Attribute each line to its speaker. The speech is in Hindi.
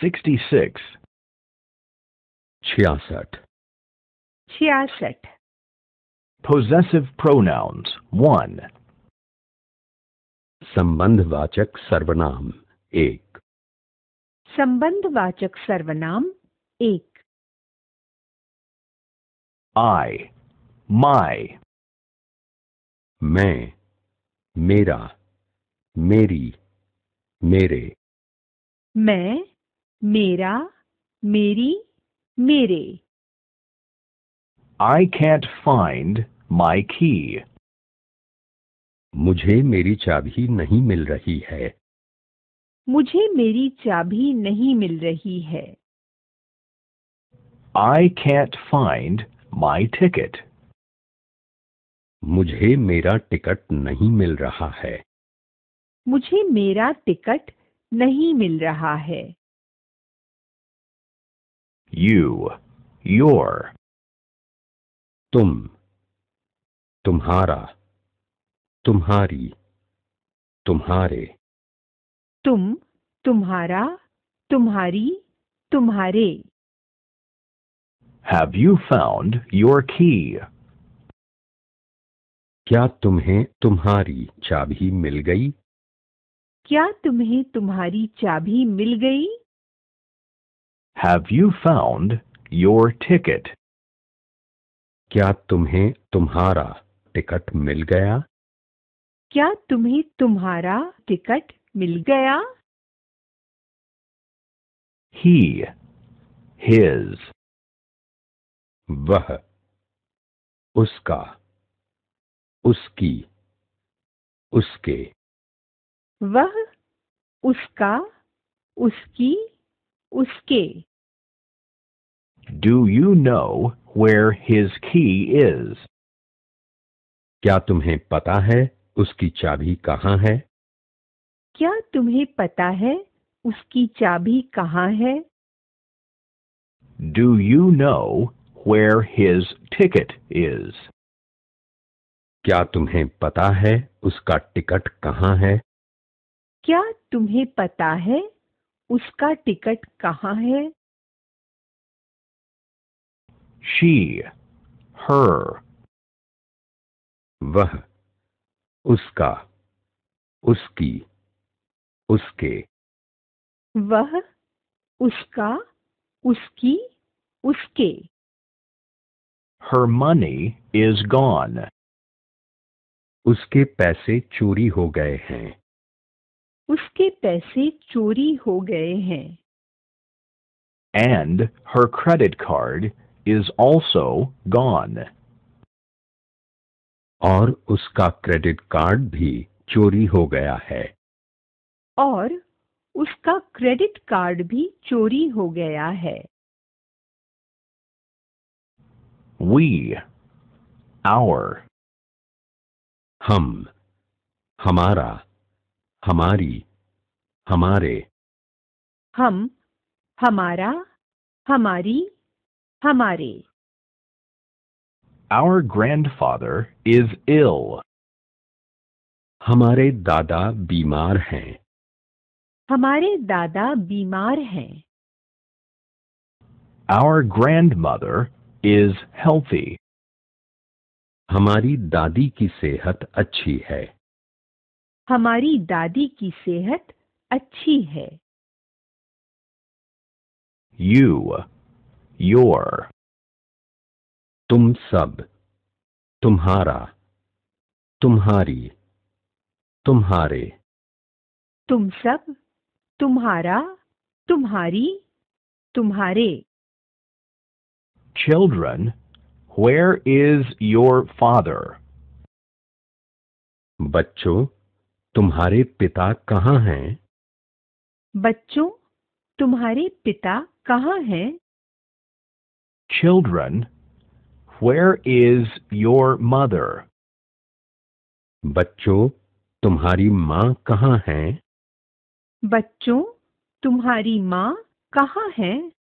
Speaker 1: 66 Chiasat.
Speaker 2: Chiasat.
Speaker 1: Possessive pronouns 1 Sambandhvachak Sarvanam 1
Speaker 2: Sambandhvachak Sarvanam 1
Speaker 1: I My Me Mera Meri Mere
Speaker 2: Me मेरा मेरी मेरे
Speaker 1: I can't find my key. मुझे मेरी चाबी नहीं मिल रही है
Speaker 2: मुझे मेरी चाबी नहीं मिल रही है
Speaker 1: I can't find my ticket. मुझे मेरा टिकट नहीं मिल रहा है मुझे
Speaker 2: मेरा टिकट नहीं मिल रहा है
Speaker 1: you, your. तुम, तुम्हारा, तुम्हारी, तुम्हारे.
Speaker 2: तुम, तुम्हारा, तुम्हारी, तुम्हारे.
Speaker 1: Have you found your key? क्या तुम्हें तुम्हारी चाबी मिल गई?
Speaker 2: क्या तुम्हें तुम्हारी चाबी मिल गई
Speaker 1: have you found your ticket क्या तुम्हें तुम्हारा टिकट मिल गया
Speaker 2: क्या तुम्हें तुम्हारा टिकट मिल गया
Speaker 1: ही his. वह उसका उसकी उसके
Speaker 2: वह उसका उसकी उसके
Speaker 1: Do you know where his key is? क्या तुम्हें पता है उसकी चाबी कहाँ है
Speaker 2: क्या तुम्हें पता है उसकी चाबी कहाँ है
Speaker 1: Do you know where his ticket is? क्या तुम्हें पता है उसका टिकट कहाँ है
Speaker 2: क्या तुम्हें पता है उसका टिकट कहाँ है
Speaker 1: she, her, वह उसका उसकी उसके
Speaker 2: वह उसका उसकी उसके
Speaker 1: Her money is gone. उसके पैसे चोरी हो गए हैं
Speaker 2: उसके पैसे चोरी हो गए हैं
Speaker 1: and her credit card is also gone और उसका क्रेडिट कार्ड भी चोरी हो गया है
Speaker 2: और उसका क्रेडिट कार्ड भी चोरी हो गया है
Speaker 1: We our हम हमारा हमारी हमारे
Speaker 2: हम हमारा हमारी हमारे
Speaker 1: Our grandfather is ill. हमारे दादा बीमार हैं
Speaker 2: हमारे दादा बीमार हैं
Speaker 1: Our grandmother is healthy. हमारी दादी की सेहत अच्छी है
Speaker 2: हमारी दादी की
Speaker 1: सेहत अच्छी है यू योर तुम सब, तुम्हारा, तुम्हारी, तुम्हारे.
Speaker 2: तुम सब, तुम्हारा, तुम्हारी, तुम्हारे.
Speaker 1: Children where is your father बच्चों, तुम्हारे पिता कहाँ हैं
Speaker 2: बच्चों तुम्हारे पिता कहाँ हैं
Speaker 1: children where is your mother बच्चों तुम्हारी माँ कहाँ है
Speaker 2: बच्चों तुम्हारी माँ कहाँ है